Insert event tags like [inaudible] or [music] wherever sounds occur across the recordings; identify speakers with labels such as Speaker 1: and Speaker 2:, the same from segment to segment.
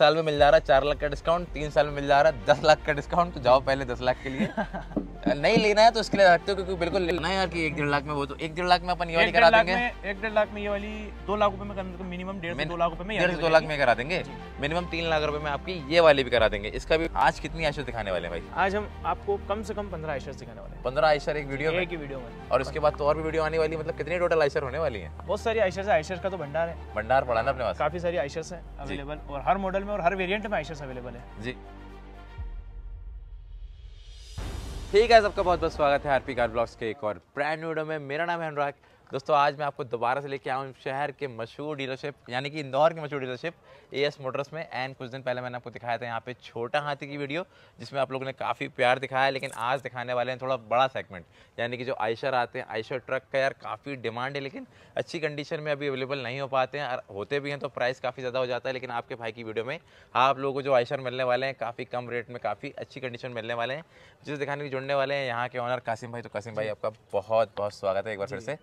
Speaker 1: साल में मिल जा रहा है चार लाख का डिस्काउंट तीन साल में मिल जा रहा है दस लाख का डिस्काउंट तो जाओ पहले दस लाख के लिए [laughs] नहीं लेना है तो इसके लिए रखते हो क्योंकि बिल्कुल लेना है यार कि एक डेढ़ लाख में वो तो एक डेढ़ लाख में अपन ये वाली करा देंगे
Speaker 2: एक डेढ़ लाख में ये वाली दो लाख रुपए में कम कम मिनिमम डेढ़ दो लाख रुपए में डेढ़ दो लाख में करा देंगे
Speaker 1: मिनिमम तीन लाख रुपए में आपकी ये वाली भी करा देंगे इसका भी आज कितनी आयशर दिखाने वाले भाई आज हम
Speaker 2: आपको कम से कम
Speaker 1: पंद्रह आयशर दिखाने वाले पंद्रह आयशर एक वीडियो वीडियो में और उसके बाद तो और भी वीडियो आने वाली मतलब कितनी टोटल आयशर होने वाली है बहुत सारी आयशर है आयशर का तो भंडार है भंडार पड़ा ना अपने पास काफी सारी आयशर है अवेलेबल और हर मॉडल
Speaker 2: में और हर वेरियंट में आयशर अवेलेबल है
Speaker 1: जी ठीक है सबका बहुत बहुत स्वागत है आरपी कार ब्लॉग्स के एक और ब्रांड वीडियो में मेरा नाम है अनुराग दोस्तों आज मैं आपको दोबारा से लेके आऊँ शहर के मशहूर डीलरशिप यानी कि इंदौर की मशहूर डीलरशिप ए एस मोटर्स में एंड कुछ दिन पहले मैंने आपको दिखाया था यहाँ पे छोटा हाथी की वीडियो जिसमें आप लोगों ने काफ़ी प्यार दिखाया लेकिन आज दिखाने वाले हैं थोड़ा बड़ा सेगमेंट यानी कि जो आयशर आते हैं आयशर ट्रक का यार काफ़ी डिमांड है लेकिन अच्छी कंडीशन में अभी अवेलेबल नहीं हो पाते हैं होते भी हैं तो प्राइस काफ़ी ज़्यादा हो जाता है लेकिन आपके भाई की वीडियो में आप लोगों को जो आयशर मिलने वाले हैं काफ़ी कम रेट में काफ़ी अच्छी कंडीशन मिलने वाले हैं जिसे दिखाने के जुड़ने वाले हैं यहाँ के ऑनर कासिम भाई तो कासिम भाई आपका बहुत बहुत स्वागत है एक बार फिर से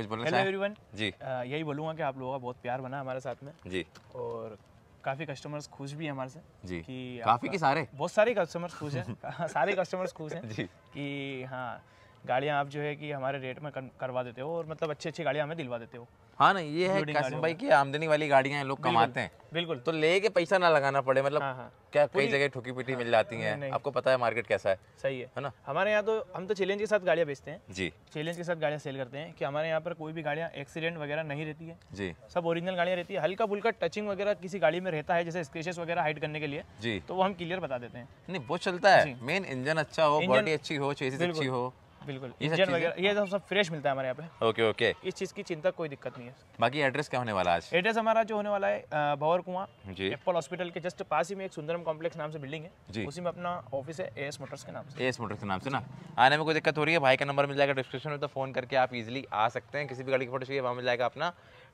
Speaker 1: कुछ बोलना हेलो एवरीवन जी
Speaker 2: आ, यही बोलूँगा कि आप लोगों का बहुत प्यार बना हमारे साथ में जी और काफ़ी कस्टमर्स खुश भी हैं हमारे से जी कि काफ़ी के सारे बहुत सारे कस्टमर्स
Speaker 1: खुश हैं [laughs] हाँ,
Speaker 2: सारे कस्टमर्स खुश हैं जी कि हाँ गाड़ियाँ आप जो है कि हमारे रेट में करवा देते हो और मतलब अच्छी अच्छी गाड़ियाँ हमें दिलवा देते हो
Speaker 1: हाँ ना ये है कसम भाई की आमदनी वाली गाड़ियाँ लोग कमाते हैं बिल्कुल तो ले के पैसा ना लगाना पड़े मतलब हाँ, हाँ। क्या कई जगह ठुकी पिटी मिल हाँ, जाती है आपको पता है मार्केट कैसा है
Speaker 2: सही है है ना हमारे यहाँ तो हम तो चैलेंज के साथ गाड़ियाँ बेचते हैं जी चैलेंज के साथ गाड़ियाँ सेल करते हैं कि हमारे यहाँ पर कोई भी गाड़ियाँ एक्सीडेंट वगैरह नहीं रहती है जी सब ओरिजिनल गाड़ियाँ रहती है हल्का फुल्का टचिंग वगैरह किसी गाड़ी में रहता है जैसे स्क्रेचेस वगैरह हाइड करने के लिए जी तो वो हम क्लियर बता देते हैं
Speaker 1: नहीं वो चलता है मेन इंजन अच्छा हो बॉडी अच्छी हो चेसिस अच्छी हो बिल्कुल इंजन वगैरह
Speaker 2: ये तो सब फ्रेश मिलता है हमारे यहाँ
Speaker 1: पे ओके ओके
Speaker 2: इस चीज़ की चिंता कोई दिक्कत नहीं है
Speaker 1: बाकी एड्रेस क्या होने वाला है आज एड्रेस हमारा जो होने वाला है भवर कुआ एप्पल
Speaker 2: हॉस्पिटल के जस्ट पास ही में एक सुंदरम कॉम्प्लेक्स नाम से बिल्डिंग है जी उसी में अपना ऑफिस है एस मोटर्स के नाम से एस मोटर्स के नाम से ना
Speaker 1: आने में कोई दिक्कत हो रही है भाई का नंबर मिल जाएगा डिस्क्रिप्शन में तो फोन करके आप इजिली आ सकते हैं किसी भी गाड़ी की फोटो चाहिए वहाँ मिल जाएगा अपना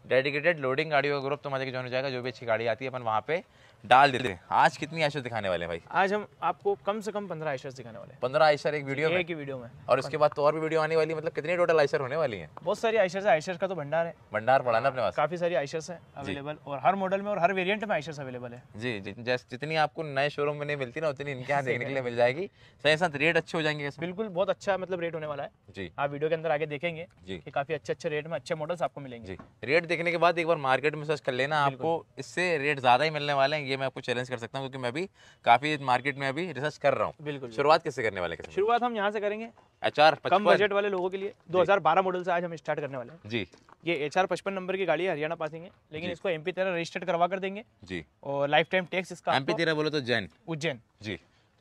Speaker 1: डेडिकेटेड लोडिंग गाड़ियों का ग्रुप के जो हो जाएगा जो भी अच्छी गाड़ी आती है अपन वहाँ पे डाल देते हैं आज कितनी आयशर दिखाने वाले हैं भाई आज हम आपको कम से कम पंद्रह आयशर दिखाने वाले पंद्रह आयशर एक वीडियो में एक
Speaker 2: वीडियो में और इसके
Speaker 1: बाद तो और भी वीडियो आने वाली मतलब कितनी टोटल आयशर होने वाली है
Speaker 2: बहुत सारी आयशर है आयशर का तो
Speaker 1: भंडार है भंडार पड़ाना अपने पास काफी सारी आयशर है अवेलेबल
Speaker 2: और हर मॉडल में और हर वेरियंट में आयशर
Speaker 1: अवेलेबल है जी जी जितनी आपको नए शोरूम में नहीं मिलती ना उतनी इनके यहाँ [laughs] देखने के लिए मिल जाएगी सही साथ रेट अच्छे हो जाएंगे बिल्कुल बहुत अच्छा मतलब रेट होने वाला है जी आप वीडियो के अंदर आगे देखेंगे जी काफी अच्छे अच्छे रेट
Speaker 2: में अच्छे मॉडल्स आपको मिलेंगे
Speaker 1: रेट देखने के बाद एक बार मार्केट में सर्च कर लेना आपको इससे रेट ज्यादा ही मिलने वाले हैं ये लिए मैं आपको चैलेंज कर सकता हूँ क्योंकि मैं भी काफ़ी मार्केट में अभी रिसर्च कर रहा हूँ बिल्कुल शुरुआत किससे करने वाले शुरुआत हम यहाँ से करेंगे एचआर कम बजट
Speaker 2: वाले लोगों के लिए 2012 मॉडल से आज हम स्टार्ट करने वाले हैं जी ये एच आर पचपन नंबर की गाड़ी हरियाणा पासिंग है लेकिन इसको एमपी तेरह रजिस्टर्ड करवा कर देंगे जी और लाइफ टाइम टैक्स इसका एमपी तेरह बोले तो जैन उज्जैन जी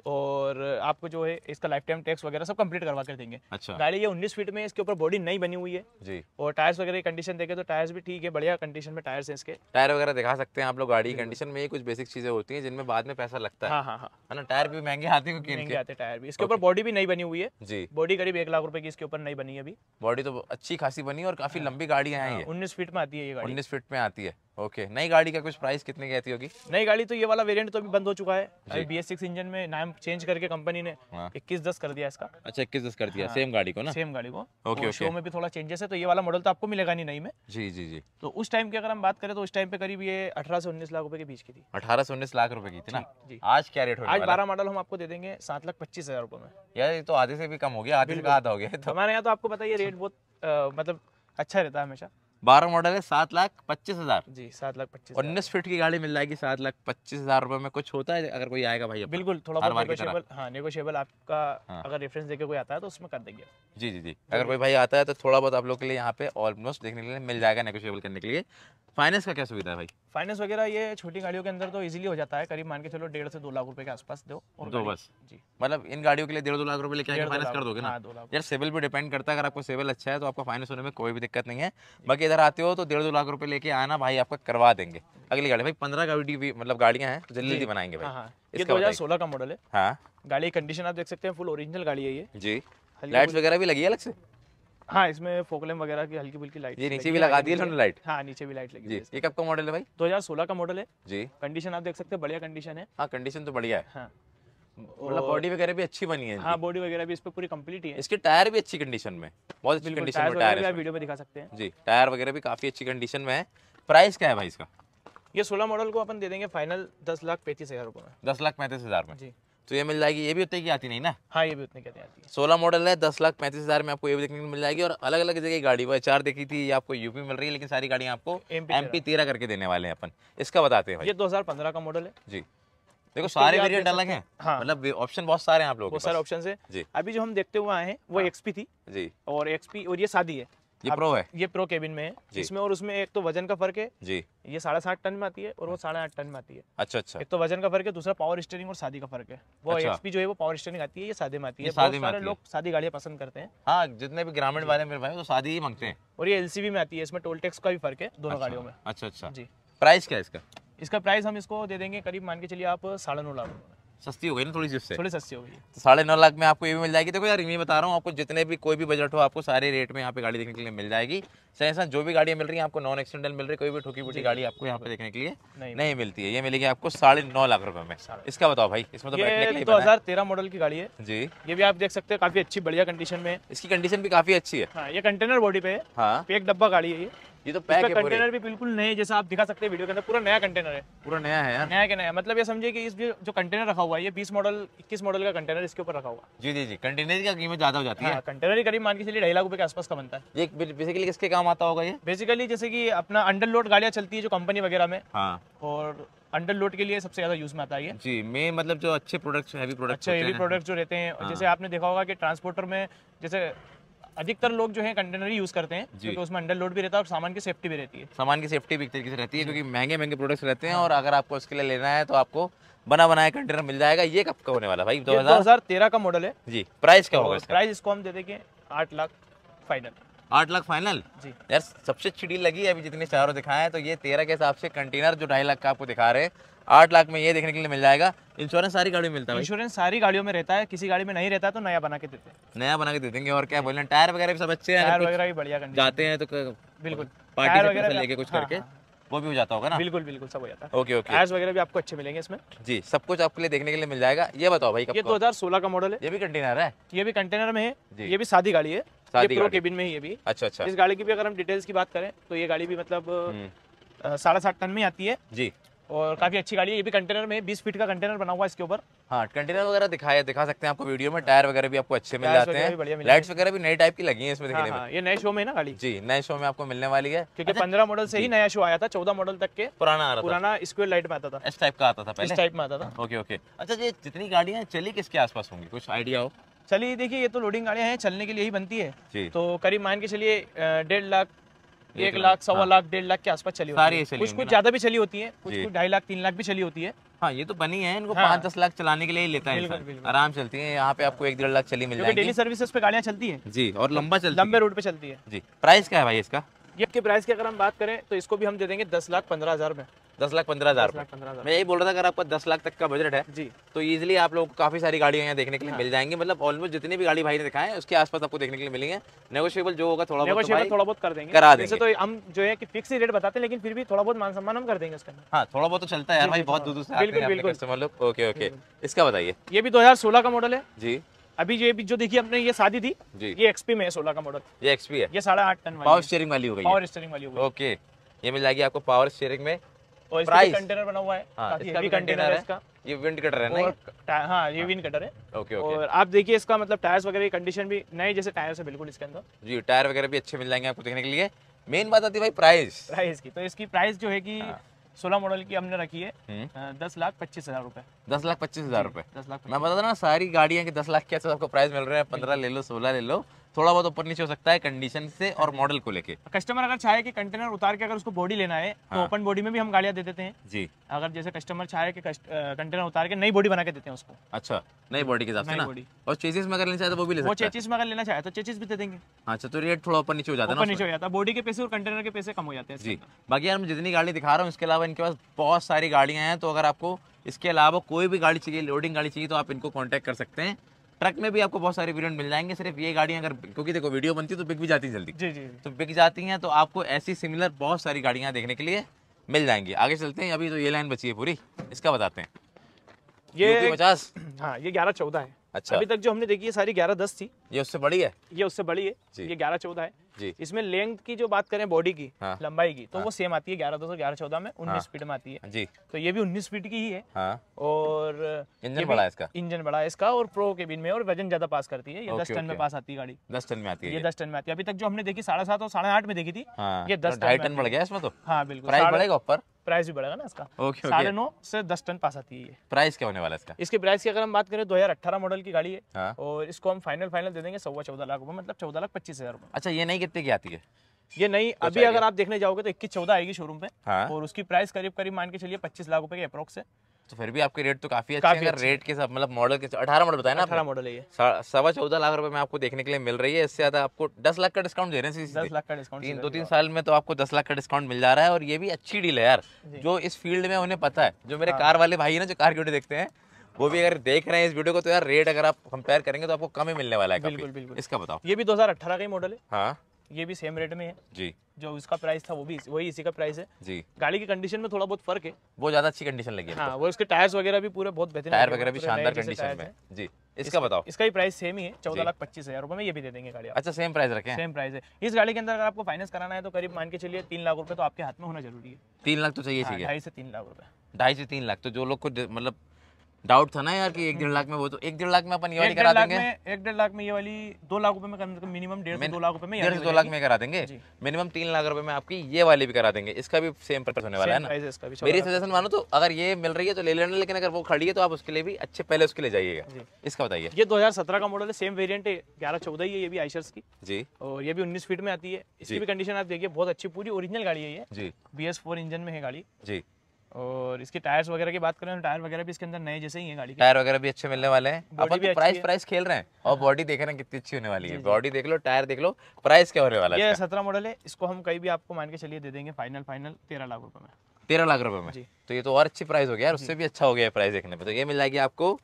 Speaker 2: और आपको जो है इसका लाइफ टाइम टैक्स वगैरह सब कंप्लीट करवा कर देंगे अच्छा गाड़ी ये 19 फीट में इसके ऊपर बॉडी नई बनी हुई है जी और टायर्स वगैरह कंडीशन देखे तो टायर्स भी ठीक है बढ़िया कंडीशन में टायर्स हैं इसके
Speaker 1: टायर वगैरह दिखा सकते हैं आप लोग गाड़ी कंडीशन में ये कुछ बेसिक चीजें होती है जिनमें बाद में पैसा लगता है हाँ हाँ हाँ
Speaker 2: ना टायर भी महंगे आते हैं महंगे आते टायर भी इसके ऊपर
Speaker 1: बॉडी भी नहीं बनी हुई है जी बॉडी करीब एक लाख रुपए की इसके ऊपर नहीं बनी है अभी बॉडी तो अच्छी खासी बनी और काफी हाँ। लंबी गाड़ियाँ है हाँ, उन्नीस फीट में आती है ये उन्नीस फीट में आती है ओके okay. नई गाड़ी का कुछ प्राइस कितने कहती होगी
Speaker 2: नई गाड़ी तो ये वाला वेरिएंट तो अभी बंद हो चुका है अभी बी एस सिक्स इंजन में नाम चेंज करके कंपनी ने हाँ। इक्कीस दस कर दिया इसका
Speaker 1: अच्छा इक्कीस दस कर दिया हाँ। सेम गाड़ी को ना सेम गाड़ी को ओके okay, तो okay. शो में
Speaker 2: भी थोड़ा चेंजेस है तो ये वाला मॉडल तो आपको मिलेगा नहीं नई में जी जी जी तो उस टाइम की अगर हम बात करें तो उस टाइम पे करीब ये अठारह से उन्नीस लाख रुपए के बीच की थी
Speaker 1: अठारह से उन्नीस लाख रुपए की थी ना आज क्या रेट होगा आज बारह
Speaker 2: मॉडल हम आपको दे देंगे सात लाख पच्चीस हजार रुपए में
Speaker 1: यार तो आधे से भी कम हो गया आधे से आधा हो गया तो।
Speaker 2: हमारे यहाँ तो आपको बताइए रेट बहुत मतलब अच्छा रहता है हमेशा
Speaker 1: बारह मॉडल है सात लाख पच्चीस हजार जी सात लाख पच्चीस उन्नीस फीट की गाड़ी मिल जाएगी सात लाख पच्चीस हजार रुपए में कुछ होता है अगर कोई आएगा भाई बिल्कुल थोड़ा बहुत
Speaker 2: नेगोशिएबल हाँ आपका हाँ। अगर रेफरेंस देके कोई आता है तो उसमें कर देंगे
Speaker 1: जी जी जी अगर कोई भाई आता है तो थोड़ा बहुत आप लोग के लिए यहाँ पे ऑलमोस्ट देखने के लिए मिल जाएगा नेगोशिएबल करने के लिए फाइनेंस का क्या सुविधा है भाई
Speaker 2: फाइनेंस वगैरह ये छोटी गाड़ियों के अंदर तो इजीली हो जाता है करीब मान के चलो डेढ़ से दो लाख रुपए के आसपास दो और दो
Speaker 1: बस जी मतलब इन गाड़ियों के लिए डेढ़ दो लाख रुपए लेके फाइनेंस कर दोगे ना हाँ, यार सिविल पे डिपेंड करता है अगर आपको सिविल अच्छा है तो आपका फाइनेंस होने में कोई भी दिक्कत नहीं है बाकी के इधर आते हो तो डेढ़ दो लाख रुपए लेके आना भाई आपका करवा देंगे अगली गाड़ी भाई पंद्रह गाड़ी भी मतलब गाड़ियां हैं तो जल्दी जल्दी बनाएंगे भाई हाँ, हाँ। ये दो हजार सोलह का मॉडल है हाँ
Speaker 2: गाड़ी कंडीशन आप देख सकते हैं फुल ओरिजिनल गाड़ी है ये जी लाइट वगैरह भी लगी है अलग से हाँ इसमें फोकलेम वगैरह की हल्की फुल्की लाइट ये नीचे भी लगा दी है लाइट हाँ नीचे भी लाइट लगी जी ये कब का मॉडल है भाई 2016 का मॉडल है जी कंडीशन आप देख सकते हैं बढ़िया कंडीशन है
Speaker 1: हाँ कंडीशन तो बढ़िया है हाँ मतलब बॉडी वगैरह भी अच्छी बनी है हाँ
Speaker 2: बॉडी वगैरह भी इस पर पूरी कंप्लीट है
Speaker 1: इसके टायर भी अच्छी कंडीशन में बहुत अच्छी कंडीशन में टायर
Speaker 2: वीडियो में दिखा सकते हैं
Speaker 1: जी टायर वगैरह भी काफ़ी अच्छी कंडीशन में है प्राइस क्या है भाई इसका
Speaker 2: ये सोलह मॉडल को अपन दे देंगे फाइनल दस लाख पैंतीस हज़ार रुपये
Speaker 1: में दस लाख पैंतीस हज़ार में जी तो ये मिल जाएगी ये भी उतनी की आती नहीं ना हाँ ये भी उतनी की आती है सोलह मॉडल है दस लाख पैंतीस हज़ार में आपको ये भी देखने को मिल जाएगी और अलग अलग जगह गाड़ी वह चार देखी थी आपको यूपी मिल रही है लेकिन सारी गाड़ियाँ आपको एम पी तेरह करके देने वाले हैं अपन इसका बताते हैं ये
Speaker 2: दो हज़ार पंद्रह का मॉडल है
Speaker 1: जी देखो सारे वेरिएंट अलग हैं हाँ। मतलब ऑप्शन बहुत सारे हैं आप लोगों बहुत सारे ऑप्शन
Speaker 2: है जी अभी जो हम देखते हुए आए हैं वो एक्सपी हाँ। थी जी और एक्सपी और ये शादी है ये प्रो है ये प्रो केबिन में है इसमें और उसमें एक तो वजन का फर्क है जी ये साढ़े सात टन में आती है और वो साढ़े आठ टन में आती है अच्छा अच्छा एक तो वजन का फर्क है दूसरा पावर स्टेरिंग और शादी का फर्क है वो अच्छा। एक्सपी जो है वो पावर स्टेरिंग आती है ये शादी में आती है शादी लोग शादी गाड़िया पसंद करते हैं
Speaker 1: हाँ जितने भी ग्रामीण वाले मेरे भाई तो शादी ही मांगते हैं और ये एलसीबी
Speaker 2: में आती है इसमें टोल टैक्स का भी फर्क है दोनों अच्छा। गाड़ियों में
Speaker 1: अच्छा अच्छा जी प्राइस क्या है इसका
Speaker 2: इसका प्राइस हम इसको दे देंगे करीब मान के चलिए आप साढ़े नौ लाख
Speaker 1: सस्ती हो गई ना थोड़ी सी थोड़ी सस्ती हो गई तो साढ़े नौ लाख में आपको ये भी मिल जाएगी देखो यार मैं बता रहा हूँ आपको जितने भी कोई भी बजट हो आपको सारे रेट में यहाँ पे गाड़ी देखने के लिए मिल जाएगी सही सर जो भी गाड़ियाँ मिल रही हैं आपको नॉन एक्सीडेंटल मिल रही कोई भी ठोकी बुटी गाड़ी आपको यहाँ पे देखने के लिए नहीं, नहीं मिलती है ये मिलेगी आपको साढ़े नौ लाख रुपए में इसका बताओ भाई इसमें तो दो हजार
Speaker 2: तेरह मॉडल की गाड़ी
Speaker 1: है जी ये भी
Speaker 2: आप देख सकते हैं काफी अच्छी बढ़िया कंडीशन में इसकी कंडीशन भी काफी अच्छी है हाँ, ये कंटेनर बॉडी पे है हाँ। एक डब्बा
Speaker 1: गाड़ी है ये ये तो पैक है कंटेनर
Speaker 2: भी बिल्कुल नए जैसा आप दिखा सकते हैं वीडियो के अंदर पूरा नया कंटेनर है पूरा नया है यार नया के नया मतलब ये समझिए कि इस जो कंटेनर रखा हुआ है ये 20 मॉडल 21 मॉडल का कंटेनर इसके ऊपर रखा हुआ
Speaker 1: जी जी जी कंटेनर की कीमत ज्यादा हो जाती है कंटेनर
Speaker 2: हाँ, ही करीब मान के चलिए ढाई लाख रुपए के आसपास का बनता है किसके काम आता होगा ये बेसिकली जैसे की अपना अंडर लोड गाड़ियाँ चलती है जो कंपनी वगैरह में हाँ। और अंडर लोड के लिए सबसे ज्यादा यूज में आता है
Speaker 1: जी मैं मतलब जो अच्छे प्रोडक्ट्स हैवी प्रोडक्ट्स अच्छे हैवी प्रोडक्ट्स जो रहते हैं हाँ। जैसे
Speaker 2: आपने देखा होगा कि ट्रांसपोर्टर में जैसे अधिकतर लोग जो है कंटेनर ही यूज करते हैं क्योंकि उसमें अंडर लोड भी रहता है और सामान की सेफ्टी भी रहती है
Speaker 1: सामान की सेफ्टी भी एक तरीके से रहती है क्योंकि महंगे महंगे प्रोडक्ट्स रहते हैं हाँ। और अगर आपको उसके लिए लेना है तो आपको बना बनाया कंटेनर मिल जाएगा ये कब का होने वाला भाई दो हजार तेरह का मॉडल है जी प्राइस क्या होगा प्राइस
Speaker 2: इसको हम दे देंगे आठ लाख फाइनल
Speaker 1: आठ लाख फाइनल जी यार सबसे डील लगी है अभी जितने चारों दिखाए हैं तो ये तेरह के हिसाब से कंटेनर जो ढाई लाख का आपको दिखा रहे हैं आठ लाख में ये देखने के लिए मिल जाएगा इंश्योरेंस सारी गाड़ियों में मिलता है इंश्योरेंस सारी गाड़ियों में रहता है किसी गाड़ी में नहीं रहता तो
Speaker 2: नया बना के देते
Speaker 1: हैं नया बना के दे देंगे और क्या बोले टायर वगैरह भी सब अच्छे हैं टायर वगैरह भी बढ़िया जाते हैं तो बिल्कुल पार्टी वगैरह लेके कुछ हाँ, करके हाँ। वो भी हो जाता होगा ना बिल्कुल बिल्कुल सब हो जाता है ओके ओके टायर्स वगैरह भी आपको अच्छे मिलेंगे इसमें जी सब कुछ आपके लिए देखने के लिए मिल जाएगा ये बताओ भाई ये दो हजार सोलह का मॉडल है ये भी कंटेनर
Speaker 2: है ये भी कंटेनर में है ये भी सादी गाड़ी है सादी प्रो केबिन में ही ये भी
Speaker 1: अच्छा अच्छा इस गाड़ी
Speaker 2: की भी अगर हम डिटेल्स की बात करें तो ये गाड़ी भी मतलब
Speaker 1: हम्म।
Speaker 2: साढ़े सात टन में आती है जी और काफ़ी अच्छी गाड़ी
Speaker 1: है ये भी कंटेनर में बीस फीट का कंटेनर बना हुआ है इसके ऊपर हाँ कंटेनर वगैरह दिखाए दिखा सकते हैं आपको वीडियो में टायर वगैरह भी आपको अच्छे मिल जाते हैं लाइट्स वगैरह भी नई टाइप की लगी है इसमें हाँ, हाँ, ये नए शो में ना गाड़ी जी नए शो में आपको मिलने वाली है क्योंकि अच्छा, पंद्रह मॉडल से ही
Speaker 2: नया शो आया था चौदह मॉडल तक के
Speaker 1: पुराना पुराना स्क्वेयर लाइट में आता था इस टाइप का आता था इस टाइप में आता था ओके ओके अच्छा ये जितनी गाड़ियाँ चली किसके आसपास होंगी कुछ आइडिया हो
Speaker 2: चलिए देखिए ये तो लोडिंग गाड़ियाँ हैं चलने के लिए ही बनती है तो करीब मान के चलिए डेढ़ लाख एक तो लाख हाँ। सवा लाख डेढ़ लाख के आसपास चली सारी होती है कुछ कुछ ज्यादा भी चली होती है कुछ कुछ ढाई लाख तीन लाख भी चली
Speaker 1: होती है हाँ ये तो बनी है इनको हाँ। दस लाख चलाने के लिए लेता है आराम चलती है यहाँ पे आपको एक डेढ़ लाख चली मिल जाएगी डेली
Speaker 2: सर्विसेज पे गाड़ियाँ चलती है जी
Speaker 1: और लंबा चलती लंबे रूट पे चलती है जी प्राइस क्या है भाई इसका गिफ्ट के प्राइस की अगर हम बात करें तो इसको भी हम दे देंगे दस लाख पंद्रह हज़ार में दस लाख पंद्रह हज़ार मैं यही बोल रहा था अगर आपका दस लाख तक का बजट है जी तो इजिली आप को काफ़ी सारी गाड़ियाँ यहाँ देखने के लिए हाँ। मिल जाएंगी मतलब ऑलमोस्ट जितनी भी गाड़ी भाई ने दिखाए उसके आसपास आपको देखने के लिए मिलेंगे नेगोशियबल जो होगा थोड़ा बहुत तो थोड़ा बहुत
Speaker 2: कर देंगे करा देंगे तो हम जो है कि फिक्स रेट बताते हैं लेकिन फिर भी थोड़ा बहुत मान सम्मान हम कर देंगे उसके अंदर
Speaker 1: हाँ थोड़ा बहुत तो चलता है यार भाई बहुत दूर दूर से बिल्कुल बिल्कुल ओके ओके इसका बताइए ये भी दो का मॉडल है जी अभी
Speaker 2: ये जो देखिए हमने ये शादी थी ये एक्सपी में है सोलह का मॉडल
Speaker 1: ये एक्सपी है ये साढ़े आठ टन पावर स्टेयरिंग वाली हो गई पावर स्टेयरिंग वाली हो गई ओके ये मिल जाएगी आपको पावर स्टेयरिंग में और इसका कंटेनर
Speaker 2: बना हुआ है हाँ, इसका भी कंटेनर है इसका
Speaker 1: ये विंड कटर है
Speaker 2: ना हाँ ये विंड हाँ। कटर है ओके ओके और आप देखिए इसका मतलब टायर्स वगैरह कंडीशन भी नए जैसे टायर्स है बिल्कुल इसके अंदर
Speaker 1: जी टायर वगैरह भी अच्छे मिल जाएंगे आपको देखने के लिए मेन बात आती है भाई प्राइस
Speaker 2: प्राइस की तो इसकी प्राइस जो है कि हाँ। सोलह मॉडल की हमने रखी है हम्म। दस लाख पच्चीस हजार रुपए
Speaker 1: दस लाख पच्चीस हजार रुपए दस लाख मैं बता रहा ना सारी गाड़ियाँ के दस लाख के आपको प्राइस मिल रहे हैं पंद्रह ले लो सोलह ले लो थोड़ा बहुत ऊपर नीचे हो सकता है कंडीशन से और मॉडल को लेके कस्टमर अगर चाहे कि कंटेनर उतार के अगर उसको बॉडी लेना है तो हाँ। तो ओपन बॉडी में भी हम गाड़िया दे देते हैं जी अगर जैसे कस्टमर
Speaker 2: चाहे कि कंटेनर उतार के नई बॉडी बना के देते हैं उसको
Speaker 1: अच्छा नई बॉडी के हिसाब से ना और चेचिस में अगर लेना चाहे तो वो भी ले चेचिस में अगर लेना चाहे तो चेचिस भी दे देंगे हाँ, अच्छा तो रेट थोड़ा ऊपर नीचे हो जाता है नीचे हो जाता है बॉडी के पैसे और कंटेनर के पैसे कम हो जाते हैं जी बाकी यार मैं जितनी गाड़ी दिखा रहा हूँ इसके अलावा इनके पास बहुत सारी गाड़ियाँ हैं तो अगर आपको इसके अलावा कोई भी गाड़ी चाहिए लोडिंग गाड़ी चाहिए तो आप इनको कॉन्टेक्ट कर सकते हैं ट्रक में भी आपको बहुत सारे वेरियंट मिल जाएंगे सिर्फ ये गाड़ियाँ अगर क्योंकि देखो वीडियो बनती है तो बिक भी जाती है जल्दी जी जी तो बिक जाती हैं तो आपको ऐसी सिमिलर बहुत सारी गाड़ियाँ देखने के लिए मिल जाएंगी आगे चलते हैं अभी तो ये लाइन बची है पूरी इसका बताते हैं ये
Speaker 2: पचास [clears throat] हाँ ये ग्यारह चौदह है अच्छा अभी तक जो हमने देखी है सारी ग्यारह दस थी
Speaker 1: ये उससे बड़ी है
Speaker 2: ये उससे बड़ी है ये ग्यारह चौदह है जी इसमें लेंथ की जो बात करें बॉडी की हाँ, लंबाई की तो हाँ, वो सेम आती है ग्यारह दो सौ ग्यारह चौदह में हाँ। उन्नीस हाँ, स्पीड में आती है जी तो ये भी उन्नीस स्पीड की ही है हाँ, और इंजन बड़ा इसका इंजन बड़ा है इसका और प्रो केबिन में और वजन ज्यादा पास करती है ये दस टन में पास आती है गाड़ी दस टन में आती है ये दस टन में आती है अभी तक जो हमने देखी साढ़े सात और साढ़े आठ में देखी थी हाँ। ये दस टन बढ़ गया इसमें तो हाँ बिल्कुल बढ़ेगा ऊपर प्राइस भी बढ़ेगा ना इसका साढ़े नौ से दस टन पास आती है
Speaker 1: प्राइस क्या होने वाला इसका
Speaker 2: इसके प्राइस की अगर हम बात करें दो हजार अठारह मॉडल की गाड़ी है हाँ? और इसको हम फाइनल फाइनल दे देंगे सवा चौदह लाख रुपए मतलब चौदह लाख पच्चीस हजार रुपए
Speaker 1: अच्छा ये नहीं कितने की आती है ये नहीं तो अभी अगर आप
Speaker 2: देखने जाओगे तो इक्कीस चौदह आएगी शोरूम पे हाँ। और उसकी प्राइस करीब करीब मान के चलिए पच्चीस लाख रुपए के अप्रोक्स है
Speaker 1: तो फिर भी आपके रेट तो काफी अच्छे हैं रेट के साथ मतलब मॉडल के अठारह मॉडल बताया ना अठारह मॉडल है सवा चौदह लाख रुपए में आपको देखने के लिए मिल रही है इससे ज्यादा आपको दस लाख का डिस्काउंट दे रहे हैं दस लाख का डिस्काउंट दो तीन साल में तो आपको दस लाख का डिस्काउंट मिल जा रहा है और ये भी अच्छी डील है यार जो इस फील्ड में उन्हें पता है जो मेरे हाँ। कार वाले भाई है ना जो कार क्यों देखते हैं वो भी अगर देख रहे हैं इस वीडियो को तो यार रेट अगर आप कंपेयर करेंगे तो आपको कम ही मिलने वाला है बिल्कुल बिल्कुल इसका बताओ ये भी 2018 का
Speaker 2: ही मॉडल है हाँ
Speaker 1: ये भी सेम रेट में है
Speaker 2: जी जो इसका प्राइस था वो भी वही इसी का प्राइस है जी गाड़ी की कंडीशन में थोड़ा बहुत फर्क है
Speaker 1: वो ज्यादा अच्छी कंडीशन लगी है हाँ
Speaker 2: वो इसके टायर्स वगैरह भी पूरे बहुत बेहतरीन टायर वगैरह भी शानदार कंडीशन में
Speaker 1: जी इसका बताओ इसका ही
Speaker 2: प्राइस सेम ही है चौदह लाख पच्चीस हजार रुपए में ये भी दे देंगे गाड़ी अच्छा सेम प्राइस रखें सेम प्राइस है इस गाड़ी के अंदर अगर आपको फाइनेंस कराना है तो करीब मान के चलिए तीन लाख रुपए तो आपके हाथ में होना जरूरी है
Speaker 1: तीन लाख तो चाहिए हाँ, ढाई
Speaker 2: से तीन लाख रुपए
Speaker 1: ढाई से तीन लाख तो जो लोग को मतलब डाउट था ना यार कि एक डेढ़ लाख में वो तो एक डेढ़ लाख में अपन ये वाली करा देंगे
Speaker 2: एक डेढ़ लाख में ये वाली दो लाख रुपए में मिनिमम डेढ़ से दो लाख रुपए में डेढ़ से दो लाख में करा देंगे
Speaker 1: मिनिमम तीन लाख रुपए में आपकी ये वाली भी करा देंगे इसका भी सेम पर्पज होने वाला है ना मेरी सजेशन मानो तो अगर ये मिल रही है तो ले लेना लेकिन अगर वो खड़ी है तो आप उसके लिए भी अच्छे पहले उसके लिए जाइएगा इसका बताइए ये दो का मॉडल है
Speaker 2: सेम वेरियंट है ग्यारह चौदह ही है ये भी आइशर्स की जी और ये भी उन्नीस फीट में आती है इसकी भी कंडीशन आप देखिए बहुत अच्छी पूरी ओरिजिनल गाड़ी है ये जी बी इंजन में है गाड़ी जी और इसके टायर्स वगैरह की बात करें तो टायर वगैरह भी इसके अंदर नए जैसे ही है गाड़ी
Speaker 1: टायर वगैरह भी अच्छे मिलने वाले हैं अपन प्राइस प्राइस खेल रहे हैं हाँ। और बॉडी देख रहे हैं कितनी अच्छी होने वाली है बॉडी देख लो टायर देख लो प्राइस क्या होने वाला है
Speaker 2: सत्रह मॉडल है इसको हम कहीं भी आपको मान के चलिए दे देंगे फाइनल फाइनल तेरह लाख रुपए में
Speaker 1: तेरह लाख रुपए में तो ये तो और अच्छी प्राइस हो गया उससे भी अच्छा हो गया प्राइस देखने पर तो ये मिल जाएगी आपको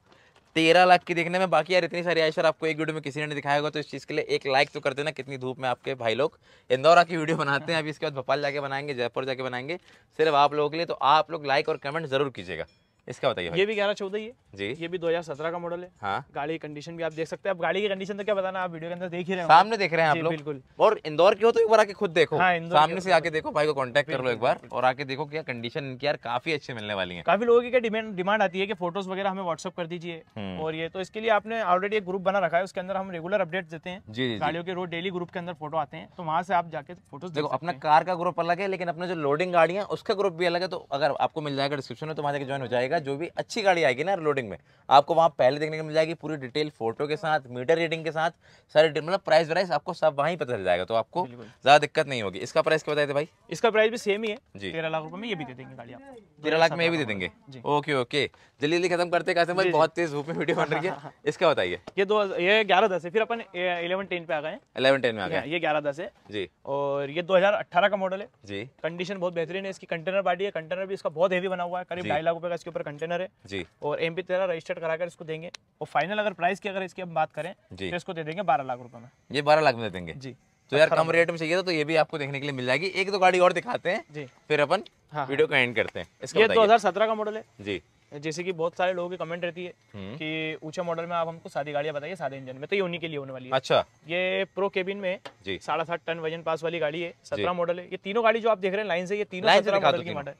Speaker 1: तेरह लाख की देखने में बाकी यार इतनी सारी आयशर आपको एक वीडियो में किसी ने दिखाया होगा तो इस चीज़ के लिए एक लाइक तो कर देना कितनी धूप में आपके भाई लोग इंदौर आके वीडियो बनाते हैं अभी इसके बाद भोपाल जाके बनाएंगे जयपुर जाके बनाएंगे सिर्फ आप लोगों के लिए तो आप लोग लाइक और कमेंट जरूर कीजिएगा इसका बताइए ये भी ग्यारह चौदह ही है जी ये भी 2017 का मॉडल है हाँ गाड़ी की कंडीशन भी आप देख सकते हैं आप गाड़ी
Speaker 2: की कंडीशन तो क्या बताना आप वीडियो के अंदर देख ही रहे हैं सामने देख रहे हैं आप लोग बिल्कुल और इंदौर की हो तो एक बार आके खुद देखो हाँ, सामने से तो आके देखो भाई को कॉन्टेक्ट कर लो एक बार
Speaker 1: और आके देखो क्या कंडीशन इनकी यार काफी अच्छी मिलने वाली है
Speaker 2: काफी लोगों की डिमांड डिमांड आती है की फोटोज वगैरह हमें व्हाट्सअप कर दीजिए हम्म। और ये तो इसके लिए आपने ऑलरेडी एक ग्रुप बना रखा है उसके अंदर हम रेगुलर अपडेट देते हैं जी गाड़ियों के रोड डेली ग्रुप के अंदर फोटो आते हैं तो वहाँ से आप जाके फोटोज देखो अपना
Speaker 1: कार का ग्रुप अलग है लेकिन अपना जो लोडिंग गाड़ी है उसका ग्रुप भी अलग है तो अगर आपको मिल जाएगा डिस्क्रिप्शन में तो वहाँ जाकर ज्वाइन हो जाएगा जाएगा जो भी अच्छी गाड़ी आएगी ना लोडिंग में आपको वहाँ पहले देखने को मिल जाएगी पूरी डिटेल फोटो के साथ मीटर रीडिंग के साथ सारे डिटेल मतलब प्राइस वाइस आपको सब वहीं पता चल जाएगा तो आपको ज़्यादा दिक्कत नहीं होगी इसका प्राइस क्या बताए थे भाई इसका प्राइस भी सेम ही है जी
Speaker 2: तेरह लाख रुपये में ये भी दे देंगे गाड़ी तेरह लाख में ये भी दे देंगे
Speaker 1: ओके ओके जल्दी जल्दी खत्म करते कहते भाई बहुत तेज धूप में वीडियो बन रही है [laughs] इसका बताइए ये दो ये
Speaker 2: ग्यारह दस है फिर अपन इलेवन टेन पे आ गए
Speaker 1: इलेवन टेन में आ गए ये ग्यारह दस है जी
Speaker 2: और ये दो का मॉडल है जी कंडीशन बहुत बेहतरीन है इसकी कंटेनर पार्टी है कंटेनर भी इसका बहुत हेवी बना हुआ है करीब ढाई लाख रुपए का इसके ऊपर पर कंटेनर है जी और एम पी तेरह रजिस्टर्ड कराकर इसको देंगे और फाइनल अगर प्राइस की अगर इसकी हम बात करें जी तो इसको दे देंगे बारह लाख रुपए में
Speaker 1: ये बारह लाख में दे देंगे जी तो यार अच्छा कम रेट में चाहिए था तो ये भी आपको देखने के लिए मिल जाएगी एक दो गाड़ी और दिखाते हैं जी फिर अपन हाँ, वीडियो का एंड करते हैं इसका ये 2017 का मॉडल है जी
Speaker 2: जैसे कि बहुत सारे लोगों की कमेंट रहती है हम्म। कि ऊंचे मॉडल में आप हमको सादी गाड़ियां बताइए सादे इंजन में तो ये उन्हीं के लिए होने वाली है अच्छा ये प्रो केबिन में साढ़े सात टन वजन पास वाली गाड़ी है सत्रह मॉडल है ये तीनों गाड़ी जो आप देख रहे हैं लाइन से ये तीनों सत्रह मॉडल की मॉडल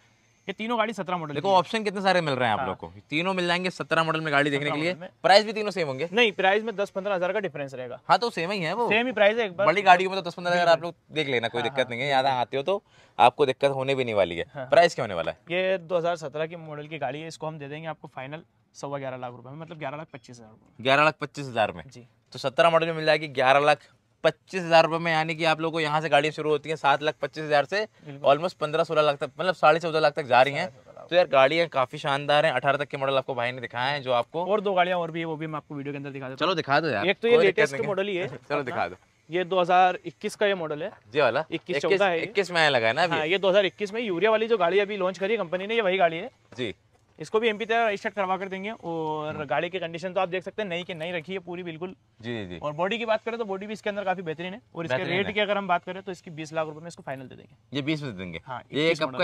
Speaker 1: ये तीनों गाड़ी सत्रह मॉडल देखो ऑप्शन कितने सारे मिल रहे हैं आप हाँ। लोग को तीनों मिल जाएंगे सत्रह मॉडल में गाड़ी देखने के लिए प्राइस भी तीनों सेम होंगे नहीं प्राइस में दस पंद्रह हजार का डिफरेंस रहेगा हाँ तो सेम ही है वो सेम ही प्राइस है बड़ी गाड़ियों में तो दस पंद्रह हजार आप लोग देख लेना कोई हाँ, दिक्कत हाँ। नहीं है यहाँ आते हो तो आपको दिक्कत होने भी नहीं वाली है प्राइस क्या होने वाला है
Speaker 2: ये दो हजार सत्रह की मॉडल की गाड़ी है इसको हम दे देंगे आपको फाइनल सवा ग्यारह लाख रुपए में मतलब ग्यारह लाख पच्चीस हजार
Speaker 1: ग्यारह लाख पच्चीस हजार में जी तो सत्रह मॉडल में मिल जाएगी ग्यारह लाख पच्चीस हज़ार रुपये में यानी कि आप लोगों को यहाँ से गाड़ी शुरू होती है सात लाख पच्चीस हज़ार से ऑलमोस्ट पंद्रह सोलह लाख तक मतलब साढ़े चौदह लाख तक जा रही हैं तो यार गाड़ियाँ काफ़ी शानदार हैं अठारह तक के मॉडल आपको भाई ने दिखाए हैं जो आपको और दो गाड़ियाँ और भी है वो भी मैं आपको वीडियो के अंदर दिखा चलो दिखा दो यार एक तो ये लेटेस्ट मॉडल ही है [laughs] चलो दिखा दो ये 2021 का ये मॉडल है जी वाला 21 चौदह है 21 में आया लगा है ना हाँ, ये
Speaker 2: 2021 में यूरिया वाली जो गाड़ी अभी लॉन्च करी है कंपनी ने ये वही गाड़ी है जी इसको भी एमपी तरह स्टार्ट करवा कर देंगे और हम्म। गाड़ी की कंडीशन तो आप देख सकते हैं नई की नई रखी है पूरी बिल्कुल जी जी और बॉडी की बात करें तो बॉडी भी इसके अंदर काफी बेहतरीन है और इसके रेट की अगर हम बात करें तो इसकी बीस लाख रुपए में इसको फाइनल दे
Speaker 1: देंगे ये बीस में देंगे हाँ,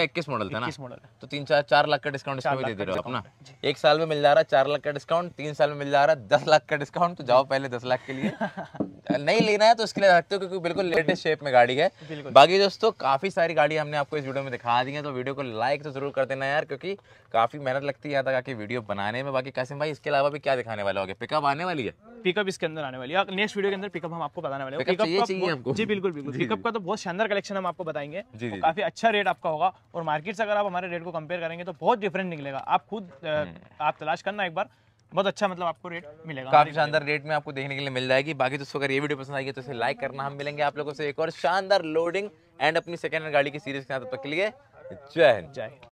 Speaker 1: इक्कीस मॉडल था ना मॉडल तो तीन चार चार लाख का डिस्काउंट दे दे रहे हो अपना एक साल में मिल जा रहा है चार लाख का डिस्काउंट तीन साल में मिल जा रहा है दस लाख का डिस्काउंट तो जाओ पहले दस लाख के लिए [laughs] नहीं लेना है तो इसके लिए रखते हो क्योंकि बिल्कुल लेटेस्ट शेप में गाड़ी है बाकी दोस्तों काफी सारी गाड़ी हमने आपको इस वीडियो में दिखा दी है तो वीडियो को लाइक तो जरूर कर देना यार क्योंकि काफी मेहनत लगती है कि वीडियो बनाने में बाकी कासिम भाई इसके अलावा भी क्या दिखाने वाला होगा पिकअप आने वाली है पिकअप इसके अंदर आने वाली है नेक्स्ट वीडियो के अंदर पिकअप हम आपको बताने वाले पिकअप जी
Speaker 2: बिल्कुल बिल्कुल पिकअप
Speaker 1: का तो बहुत शानदार कलेक्शन हम आपको बताएंगे
Speaker 2: काफी अच्छा रेट आपका होगा और मार्केट से अगर आप हमारे रेट को कंपेयर करेंगे तो बहुत डिफरेंट निकलेगा आप खुद हम्म। आप तलाश करना एक बार बहुत अच्छा मतलब आपको रेट मिलेगा काफी शानदार
Speaker 1: रेट में आपको देखने के लिए मिल जाएगी बाकी दोस्तों अगर ये वीडियो पसंद आएगी तो इसे लाइक करना हम मिलेंगे आप लोगों से एक और शानदार लोडिंग एंड अपनी सेकेंड हैंड गाड़ी की सीरीज के साथ तक के लिए जय हिंद जय